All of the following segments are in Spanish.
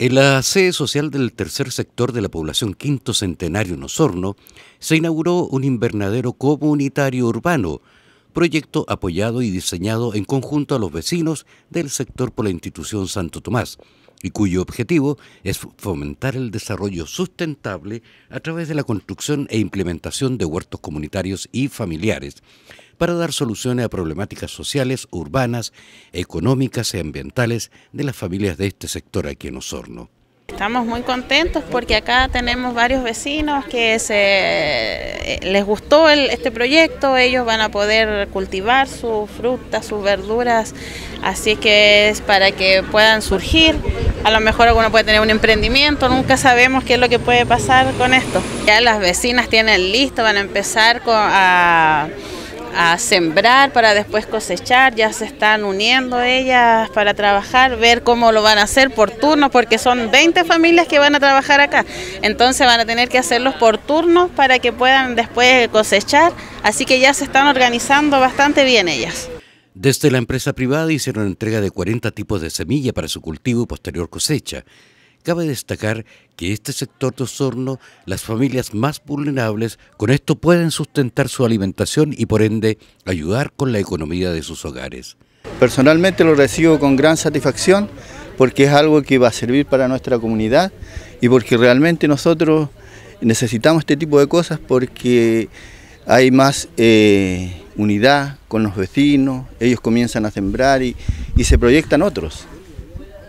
En la sede social del tercer sector de la población Quinto Centenario Nosorno se inauguró un invernadero comunitario urbano, proyecto apoyado y diseñado en conjunto a los vecinos del sector por la institución Santo Tomás y cuyo objetivo es fomentar el desarrollo sustentable a través de la construcción e implementación de huertos comunitarios y familiares, para dar soluciones a problemáticas sociales, urbanas, económicas y ambientales de las familias de este sector aquí en Osorno. Estamos muy contentos porque acá tenemos varios vecinos que se, eh, les gustó este proyecto, ellos van a poder cultivar sus frutas, sus verduras, así que es para que puedan surgir. A lo mejor alguno puede tener un emprendimiento, nunca sabemos qué es lo que puede pasar con esto. Ya las vecinas tienen listo, van a empezar con, a a sembrar para después cosechar, ya se están uniendo ellas para trabajar, ver cómo lo van a hacer por turnos, porque son 20 familias que van a trabajar acá, entonces van a tener que hacerlos por turnos para que puedan después cosechar, así que ya se están organizando bastante bien ellas. Desde la empresa privada hicieron entrega de 40 tipos de semilla para su cultivo y posterior cosecha. Cabe destacar que este sector de Osorno, las familias más vulnerables, con esto pueden sustentar su alimentación y por ende ayudar con la economía de sus hogares. Personalmente lo recibo con gran satisfacción porque es algo que va a servir para nuestra comunidad y porque realmente nosotros necesitamos este tipo de cosas porque hay más eh, unidad con los vecinos, ellos comienzan a sembrar y se proyectan otros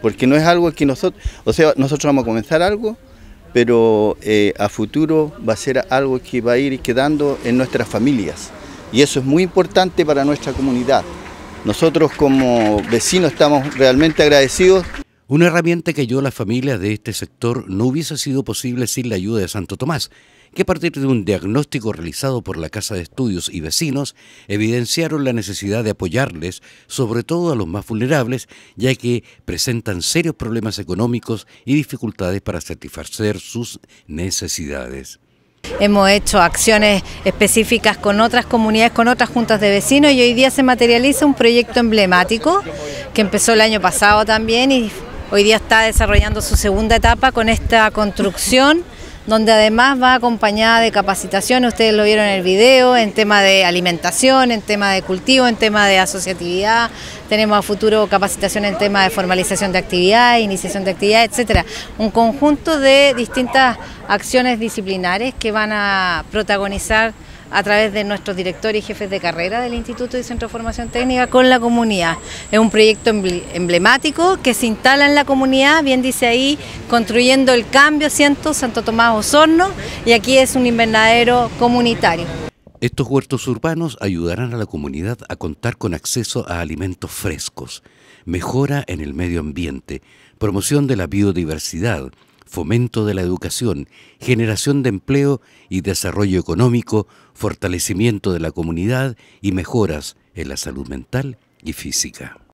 porque no es algo que nosotros, o sea, nosotros vamos a comenzar algo, pero eh, a futuro va a ser algo que va a ir quedando en nuestras familias. Y eso es muy importante para nuestra comunidad. Nosotros como vecinos estamos realmente agradecidos una herramienta que yo a las familias de este sector no hubiese sido posible sin la ayuda de Santo Tomás, que a partir de un diagnóstico realizado por la Casa de Estudios y vecinos, evidenciaron la necesidad de apoyarles, sobre todo a los más vulnerables, ya que presentan serios problemas económicos y dificultades para satisfacer sus necesidades. Hemos hecho acciones específicas con otras comunidades, con otras juntas de vecinos y hoy día se materializa un proyecto emblemático que empezó el año pasado también y Hoy día está desarrollando su segunda etapa con esta construcción donde además va acompañada de capacitación, ustedes lo vieron en el video, en tema de alimentación, en tema de cultivo, en tema de asociatividad, tenemos a futuro capacitación en tema de formalización de actividad, iniciación de actividad, etcétera. Un conjunto de distintas acciones disciplinares que van a protagonizar a través de nuestros directores y jefes de carrera del Instituto y Centro de Formación Técnica con la comunidad. Es un proyecto emblemático que se instala en la comunidad, bien dice ahí, construyendo el cambio, siento, Santo Tomás Osorno, y aquí es un invernadero comunitario. Estos huertos urbanos ayudarán a la comunidad a contar con acceso a alimentos frescos, mejora en el medio ambiente, promoción de la biodiversidad, fomento de la educación, generación de empleo y desarrollo económico, fortalecimiento de la comunidad y mejoras en la salud mental y física.